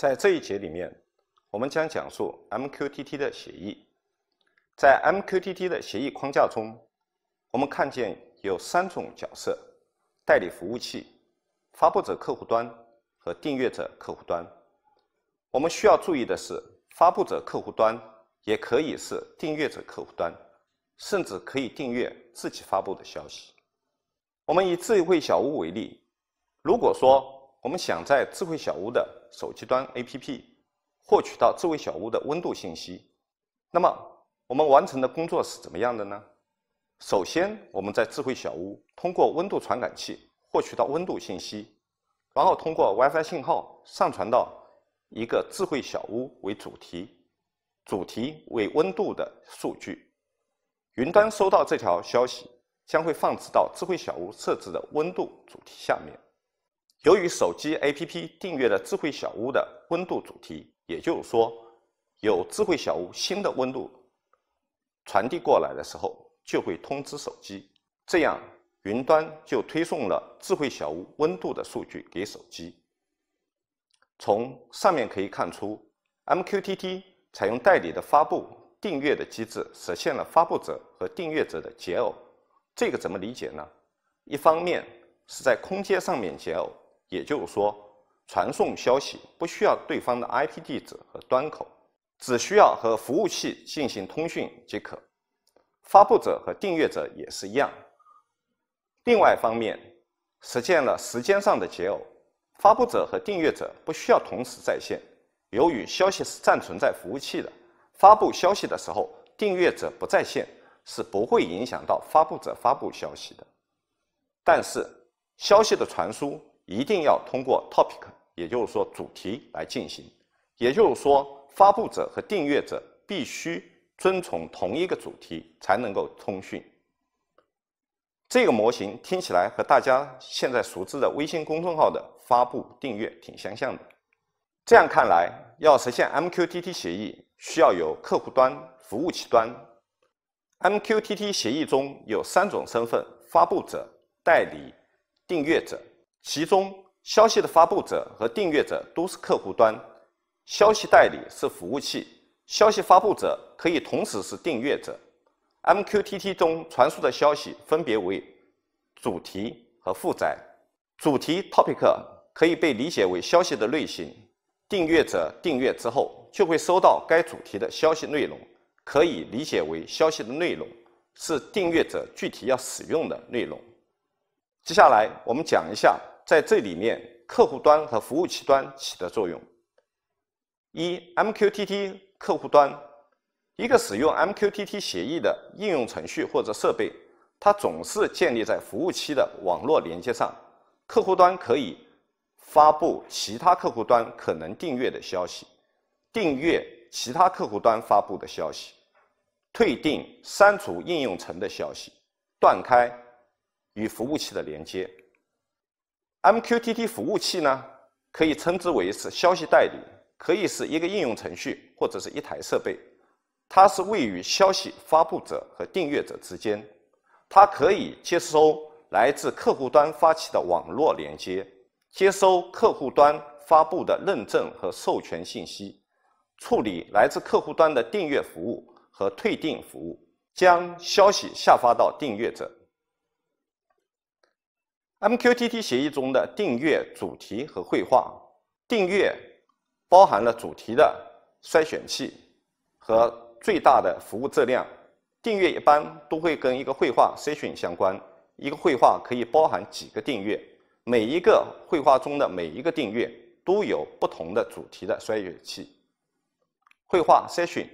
在这一节里面，我们将讲述 MQTT 的协议。在 MQTT 的协议框架中，我们看见有三种角色：代理服务器、发布者客户端和订阅者客户端。我们需要注意的是，发布者客户端也可以是订阅者客户端，甚至可以订阅自己发布的消息。我们以智慧小屋为例，如果说，我们想在智慧小屋的手机端 APP 获取到智慧小屋的温度信息，那么我们完成的工作是怎么样的呢？首先，我们在智慧小屋通过温度传感器获取到温度信息，然后通过 WiFi 信号上传到一个智慧小屋为主题、主题为温度的数据，云端收到这条消息，将会放置到智慧小屋设置的温度主题下面。由于手机 APP 订阅了智慧小屋的温度主题，也就是说，有智慧小屋新的温度传递过来的时候，就会通知手机，这样云端就推送了智慧小屋温度的数据给手机。从上面可以看出，MQTT 采用代理的发布订阅的机制，实现了发布者和订阅者的解耦。这个怎么理解呢？一方面是在空间上面解耦。也就是说，传送消息不需要对方的 IP 地址和端口，只需要和服务器进行通讯即可。发布者和订阅者也是一样。另外方面，实现了时间上的解耦，发布者和订阅者不需要同时在线。由于消息是暂存在服务器的，发布消息的时候，订阅者不在线是不会影响到发布者发布消息的。但是，消息的传输。一定要通过 topic，也就是说主题来进行，也就是说发布者和订阅者必须遵从同一个主题才能够通讯。这个模型听起来和大家现在熟知的微信公众号的发布订阅挺相像的。这样看来，要实现 MQTT 协议，需要有客户端、服务器端。MQTT 协议中有三种身份：发布者、代理、订阅者。其中，消息的发布者和订阅者都是客户端，消息代理是服务器。消息发布者可以同时是订阅者。MQTT 中传输的消息分别为主题和负载。主题 Topic 可以被理解为消息的类型。订阅者订阅之后就会收到该主题的消息内容，可以理解为消息的内容是订阅者具体要使用的内容。接下来我们讲一下。在这里面，客户端和服务器端起的作用。一 MQTT 客户端，一个使用 MQTT 协议的应用程序或者设备，它总是建立在服务器的网络连接上。客户端可以发布其他客户端可能订阅的消息，订阅其他客户端发布的消息，退订、删除应用层的消息，断开与服务器的连接。MQTT 服务器呢，可以称之为是消息代理，可以是一个应用程序或者是一台设备。它是位于消息发布者和订阅者之间，它可以接收来自客户端发起的网络连接，接收客户端发布的认证和授权信息，处理来自客户端的订阅服务和退订服务，将消息下发到订阅者。MQTT 协议中的订阅主题和绘画，订阅包含了主题的筛选器和最大的服务质量。订阅一般都会跟一个绘画 session 相关，一个绘画可以包含几个订阅，每一个绘画中的每一个订阅都有不同的主题的筛选器。绘画 session，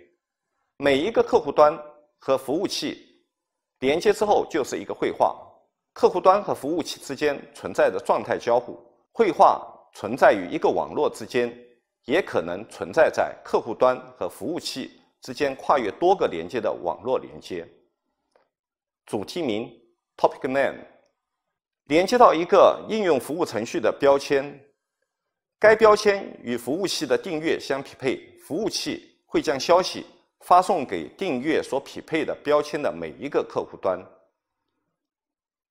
每一个客户端和服务器连接之后就是一个绘画。客户端和服务器之间存在的状态交互，会话存在于一个网络之间，也可能存在在客户端和服务器之间跨越多个连接的网络连接。主题名 （Topic Name） 连接到一个应用服务程序的标签，该标签与服务器的订阅相匹配。服务器会将消息发送给订阅所匹配的标签的每一个客户端。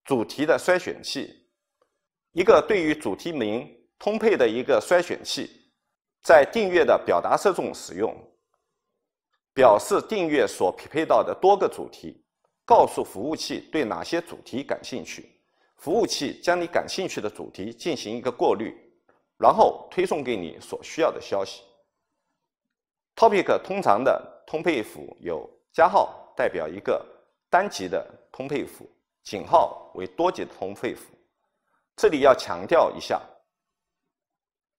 主题的筛选器，一个对于主题名通配的一个筛选器，在订阅的表达式中使用，表示订阅所匹配到的多个主题，告诉服务器对哪些主题感兴趣，服务器将你感兴趣的主题进行一个过滤，然后推送给你所需要的消息。Topic 通常的通配符有加号，代表一个单级的通配符。井号为多级通配符，这里要强调一下，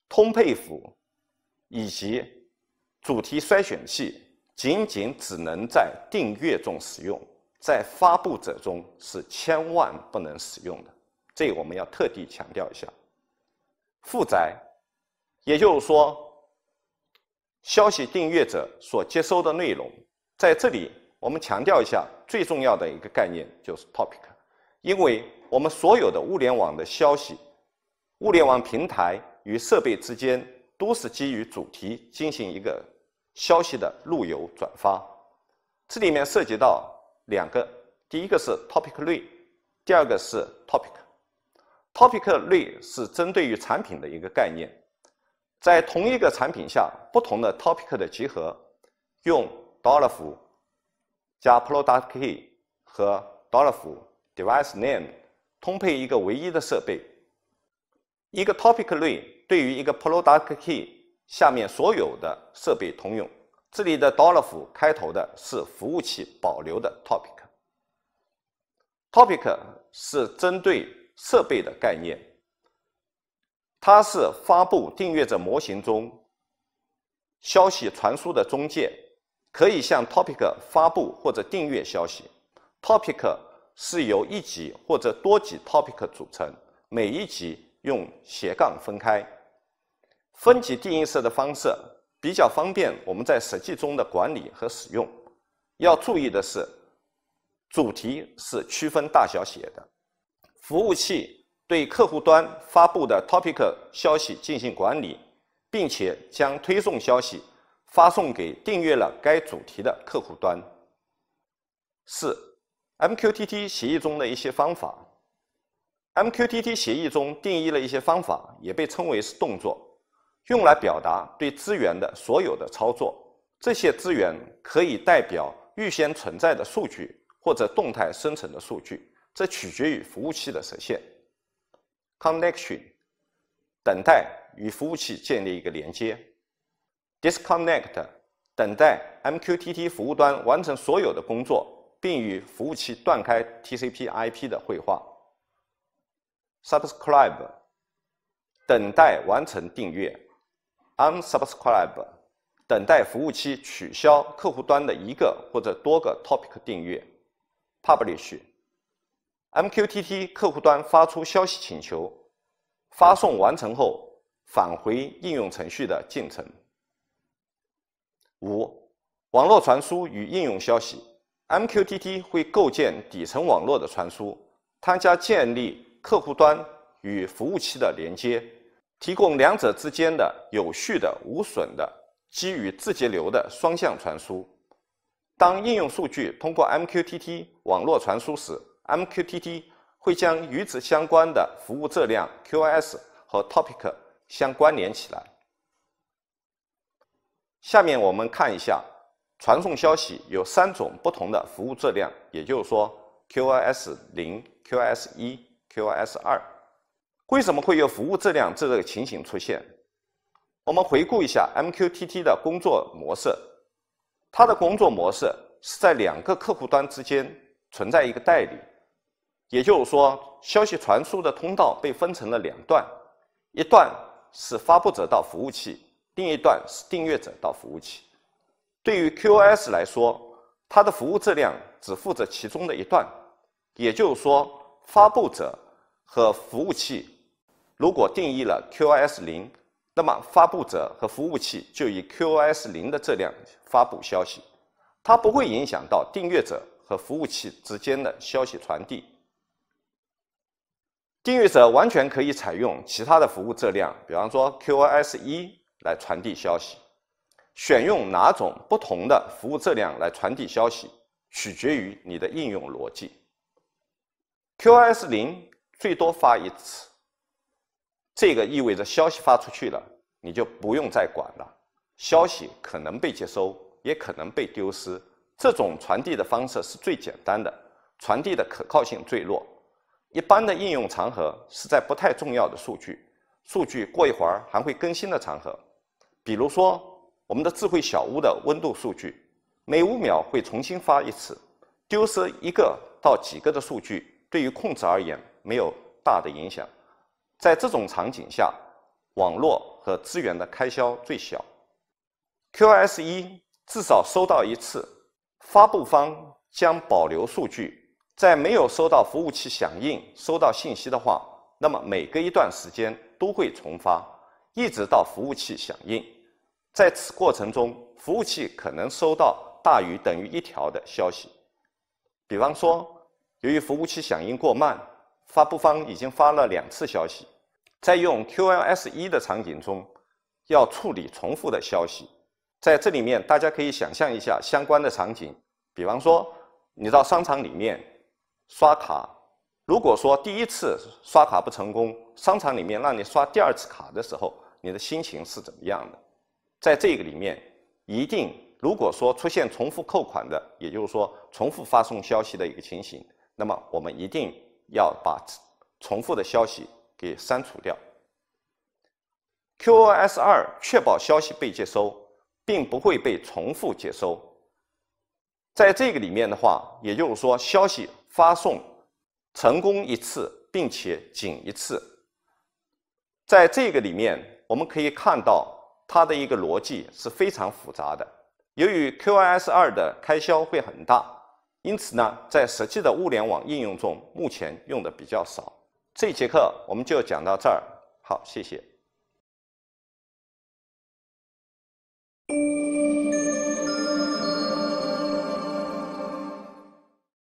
通配符以及主题筛选器仅仅只能在订阅中使用，在发布者中是千万不能使用的，这我们要特地强调一下。负载，也就是说，消息订阅者所接收的内容，在这里我们强调一下最重要的一个概念就是 topic。因为我们所有的物联网的消息，物联网平台与设备之间都是基于主题进行一个消息的路由转发。这里面涉及到两个，第一个是 topic 类，第二个是 topic。topic 类是针对于产品的一个概念，在同一个产品下，不同的 topic 的集合，用 dollar 加 product key 和$。dollar Device name 通配一个唯一的设备，一个 topic 类对于一个 product key 下面所有的设备通用。这里的开头的是服务器保留的 topic。topic 是针对设备的概念，它是发布订阅者模型中消息传输的中介，可以向 topic 发布或者订阅消息。topic 是由一级或者多级 topic 组成，每一级用斜杠分开。分级定义式的方式比较方便我们在实际中的管理和使用。要注意的是，主题是区分大小写的。服务器对客户端发布的 topic 消息进行管理，并且将推送消息发送给订阅了该主题的客户端。四。MQTT 协议中的一些方法，MQTT 协议中定义了一些方法，也被称为是动作，用来表达对资源的所有的操作。这些资源可以代表预先存在的数据或者动态生成的数据，这取决于服务器的实现。Connection 等待与服务器建立一个连接。Disconnect 等待 MQTT 服务端完成所有的工作。并与服务器断开 TCP/IP 的会话。Subscribe，等待完成订阅。Unsubscribe，等待服务器取消客户端的一个或者多个 Topic 订阅。Publish，MQTT 客户端发出消息请求，发送完成后返回应用程序的进程。五、网络传输与应用消息。MQTT 会构建底层网络的传输，它将建立客户端与服务器的连接，提供两者之间的有序的、无损的、基于字节流的双向传输。当应用数据通过 MQTT 网络传输时，MQTT 会将与此相关的服务质量 （QoS） 和 topic 相关联起来。下面我们看一下。传送消息有三种不同的服务质量，也就是说，QoS 零、QoS 一、QoS 二。为什么会有服务质量这个情形出现？我们回顾一下 MQTT 的工作模式，它的工作模式是在两个客户端之间存在一个代理，也就是说，消息传输的通道被分成了两段，一段是发布者到服务器，另一段是订阅者到服务器。对于 QoS 来说，它的服务质量只负责其中的一段，也就是说，发布者和服务器如果定义了 QoS 零，那么发布者和服务器就以 QoS 零的质量发布消息，它不会影响到订阅者和服务器之间的消息传递。订阅者完全可以采用其他的服务质量，比方说 QoS 一来传递消息。选用哪种不同的服务质量来传递消息，取决于你的应用逻辑。QoS 零最多发一次，这个意味着消息发出去了，你就不用再管了。消息可能被接收，也可能被丢失。这种传递的方式是最简单的，传递的可靠性最弱。一般的应用场合是在不太重要的数据，数据过一会儿还会更新的场合，比如说。我们的智慧小屋的温度数据每五秒会重新发一次，丢失一个到几个的数据，对于控制而言没有大的影响。在这种场景下，网络和资源的开销最小。q s 一至少收到一次，发布方将保留数据。在没有收到服务器响应、收到信息的话，那么每隔一段时间都会重发，一直到服务器响应。在此过程中，服务器可能收到大于等于一条的消息。比方说，由于服务器响应过慢，发布方已经发了两次消息。在用 Q L S 一的场景中，要处理重复的消息。在这里面，大家可以想象一下相关的场景。比方说，你到商场里面刷卡，如果说第一次刷卡不成功，商场里面让你刷第二次卡的时候，你的心情是怎么样的？在这个里面，一定如果说出现重复扣款的，也就是说重复发送消息的一个情形，那么我们一定要把重复的消息给删除掉。QoS 二确保消息被接收，并不会被重复接收。在这个里面的话，也就是说消息发送成功一次，并且仅一次。在这个里面，我们可以看到。它的一个逻辑是非常复杂的，由于 QIS 二的开销会很大，因此呢，在实际的物联网应用中，目前用的比较少。这节课我们就讲到这儿，好，谢谢。